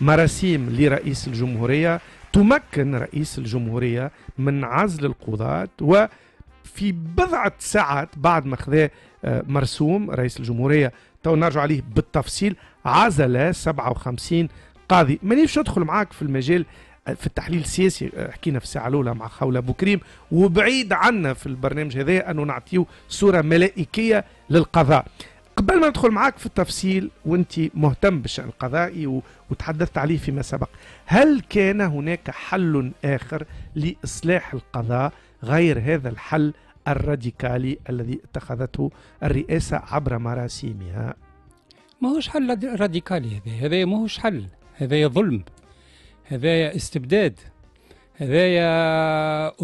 مراسيم لرئيس الجمهورية تمكن رئيس الجمهورية من عزل القضاة وفي بضعة ساعات بعد ما خذا آه، مرسوم رئيس الجمهورية تو نرجع عليه بالتفصيل عزل 57 قاضي مانيش ندخل معاك في المجال آه، في التحليل السياسي آه، حكينا في الساعه الاولى مع خوله ابو كريم وبعيد عنا في البرنامج هذا انه نعطيو صوره ملائكيه للقضاء قبل ما ندخل معاك في التفصيل وانت مهتم بالشأن القضائي وتحدثت عليه فيما سبق هل كان هناك حل آخر لإصلاح القضاء غير هذا الحل الراديكالي الذي اتخذته الرئاسة عبر مراسيمها ما هوش حل راديكالي هذا هذا ما هوش حل هذا ظلم هذا استبداد هذا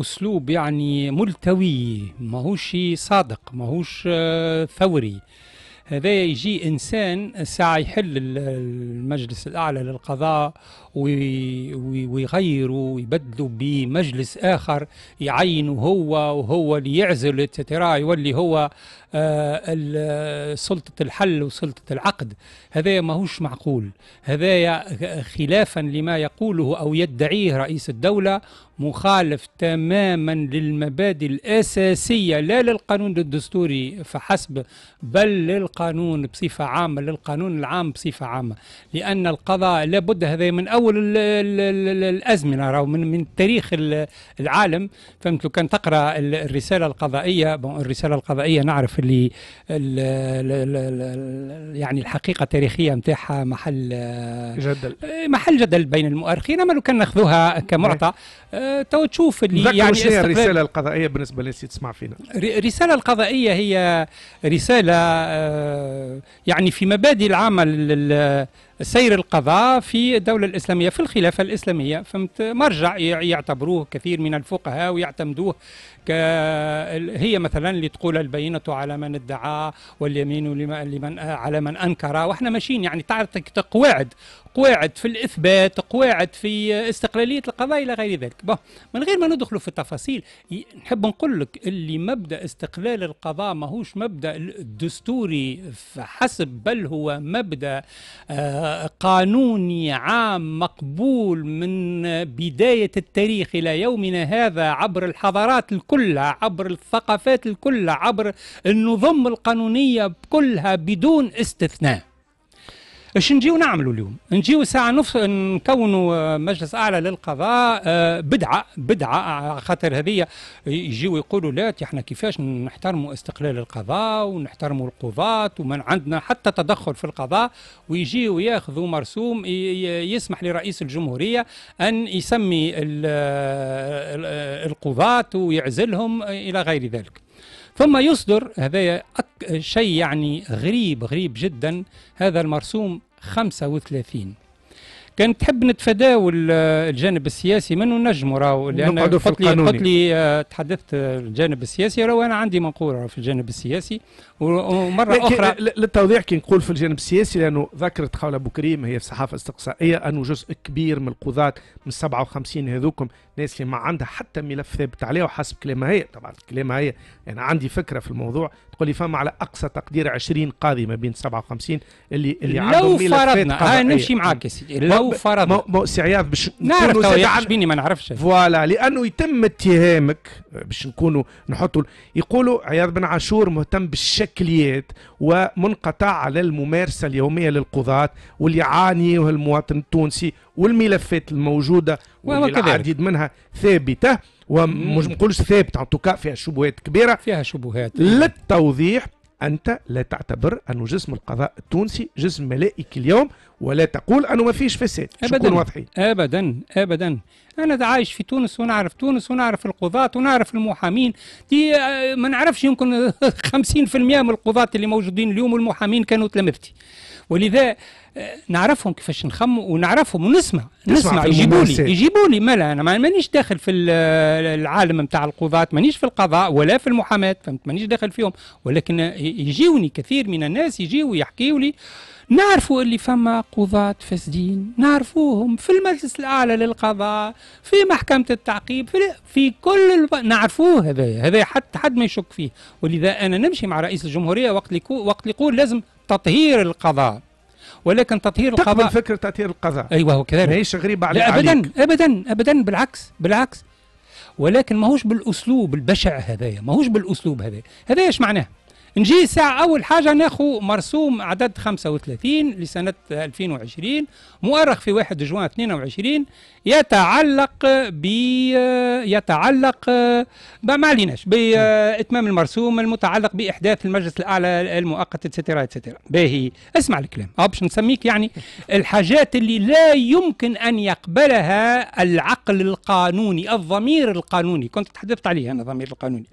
أسلوب يعني ملتوي ماهوش صادق ماهوش آه، ثوري هذا يجي انسان ساعه يحل المجلس الاعلى للقضاء ويغيروا ويبدلوا بمجلس اخر يعينه هو وهو اللي يعزل ترى يولي هو آه، سلطه الحل وسلطه العقد هذا ماهوش معقول هذا خلافا لما يقوله او يدعيه رئيس الدوله مخالف تماما للمبادئ الأساسية لا للقانون الدستوري فحسب بل للقانون بصفة عامة للقانون العام بصفة عامة لأن القضاء لابد هذا من أول الـ الـ الـ الأزمنة أو من, من تاريخ العالم فهمت كان تقرأ الرسالة القضائية الرسالة القضائية نعرف اللي يعني الحقيقة التاريخية نتاعها محل جدل آه، محل جدل بين المؤرخين أما لو كان ناخذوها كمعطى تو تشوف اللي يعني شنو الرساله القضائيه بالنسبه للناس تسمع فينا الرساله القضائيه هي آه، رساله آه، يعني في مبادئ العمل سير القضاء في الدولة الإسلامية في الخلافة الإسلامية فهمت مرجع يعتبروه كثير من الفقهاء ويعتمدوه هي مثلا اللي تقول البينة على من ادعى واليمين لمن على من أنكر وإحنا ماشيين يعني تعطيك قواعد قواعد في الإثبات قواعد في استقلالية القضاء إلى غير ذلك بح. من غير ما ندخل في التفاصيل نحب نقول لك اللي مبدأ استقلال القضاء ماهوش مبدأ الدستوري فحسب بل هو مبدأ آه قانوني عام مقبول من بداية التاريخ إلى يومنا هذا عبر الحضارات الكلها عبر الثقافات الكلها عبر النظم القانونية كلها بدون استثناء اش نجيو نعملوا اليوم نجيو ساعه نف... نكونوا آه، مجلس اعلى للقضاء آه، بدعه بدعه آه، خاطر هذه يجيو يقولوا لا احنا كيفاش نحترموا استقلال القضاء ونحترموا القضاة وما عندنا حتى تدخل في القضاء ويجيو ياخذوا مرسوم يسمح لرئيس الجمهوريه ان يسمي القضاة ويعزلهم الى غير ذلك ثم يصدر هذا شيء يعني غريب غريب جدا هذا المرسوم 35 كان تحب نتفاداو الجانب السياسي منه نجمو راهو لان قلت لي قلت لي آه، تحدثت الجانب السياسي راهو انا عندي منقوره في الجانب السياسي ومره اخرى للتوضيح كي نقول في الجانب السياسي لانه ذكرت قول ابو كريم هي في الصحافه الاستقصائيه انه جزء كبير من القضاة من 57 هذوكم ناس اللي ما عندها حتى ملف ثابت عليها وحسب كلامها هي طبعا كلامها هي انا يعني عندي فكره في الموضوع واللي فما على اقصى تقدير 20 قاضي ما بين 57 اللي اللي لو فرضنا آه إيه. نمشي معاك سيدي لو فرضنا مو, سي عياض باش نعرف ما نعرفش فوالا لانه يتم اتهامك باش نكونوا نحطوا يقولوا عياض بن عاشور مهتم بالشكليات ومنقطع على الممارسه اليوميه للقضاة واللي يعاني المواطن التونسي والملفات الموجوده والعديد منها ثابته ومش نقولش ثابته توكا فيها شبهات كبيره فيها شبهات للتوضيح انت لا تعتبر ان جسم القضاء التونسي جسم ملائكي اليوم ولا تقول أنه ما فيش فساد أبدا واضحين أبدا أبدا أنا عايش في تونس ونعرف تونس ونعرف القضاة ونعرف المحامين دي آه، ما نعرفش يمكن 50% من القضاة اللي موجودين اليوم والمحامين كانوا تلامذتي ولذا آه، نعرفهم كيفاش نخموا ونعرفهم ونسمع نسمع يجيبوا لي يجيبوا لي مالا انا مانيش داخل في آه، العالم نتاع القضاة مانيش في القضاء ولا في المحاماة فهمت مانيش داخل فيهم ولكن يجيوني كثير من الناس يجيو يحكيوا لي نعرفوا اللي فما قضاة فاسدين نعرفوهم في المجلس الأعلى للقضاء في محكمة التعقيب في, في كل الب... نعرفوه هذا هذا حتى حد ما يشك فيه ولذا أنا نمشي مع رئيس الجمهورية وقت ليكو... وقت يقول لازم تطهير القضاء ولكن تطهير القضاء تقبل فكرة تطهير القضاء أيوه هو كذلك ماهيش غريبة عليك لا أبدا عليك. أبدا أبدا بالعكس بالعكس ولكن ماهوش بالأسلوب البشع هذايا ماهوش بالأسلوب هذايا هذايا ايش معناه نجي ساعة أول حاجة ناخو مرسوم عدد 35 لسنة 2020 مؤرخ في 1 جوان 22 يتعلق ب يتعلق ما عليناش بإتمام المرسوم المتعلق بإحداث المجلس الأعلى المؤقت اتسترا اتسترا باهي اسمع الكلام باش نسميك يعني الحاجات اللي لا يمكن أن يقبلها العقل القانوني الضمير القانوني كنت تحدثت عليه أنا الضمير القانوني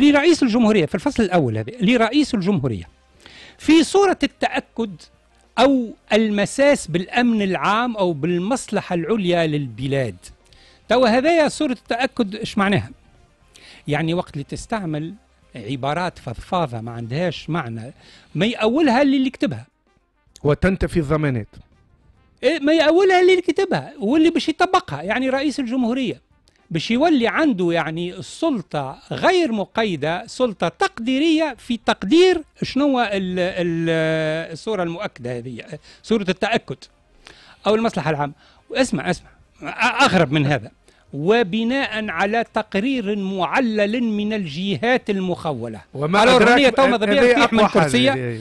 رئيس الجمهورية في الفصل الأول هذه لرئيس الجمهورية في صورة التأكد أو المساس بالأمن العام أو بالمصلحة العليا للبلاد توا هذايا صورة التأكد إيش معناها؟ يعني وقت اللي تستعمل عبارات فضفاضة ما عندهاش معنى ما يأولها اللي كتبها وتنتفي الضمانات إيه ما يأولها اللي كتبها واللي باش يطبقها يعني رئيس الجمهورية باش يولي عنده يعني السلطة غير مقيدة سلطة تقديرية في تقدير شنو الصورة المؤكدة هذه صورة التأكد أو المصلحة العامة اسمع اسمع أغرب من هذا وبناء على تقرير معلل من الجهات المخولة وما أدراك الرغم توما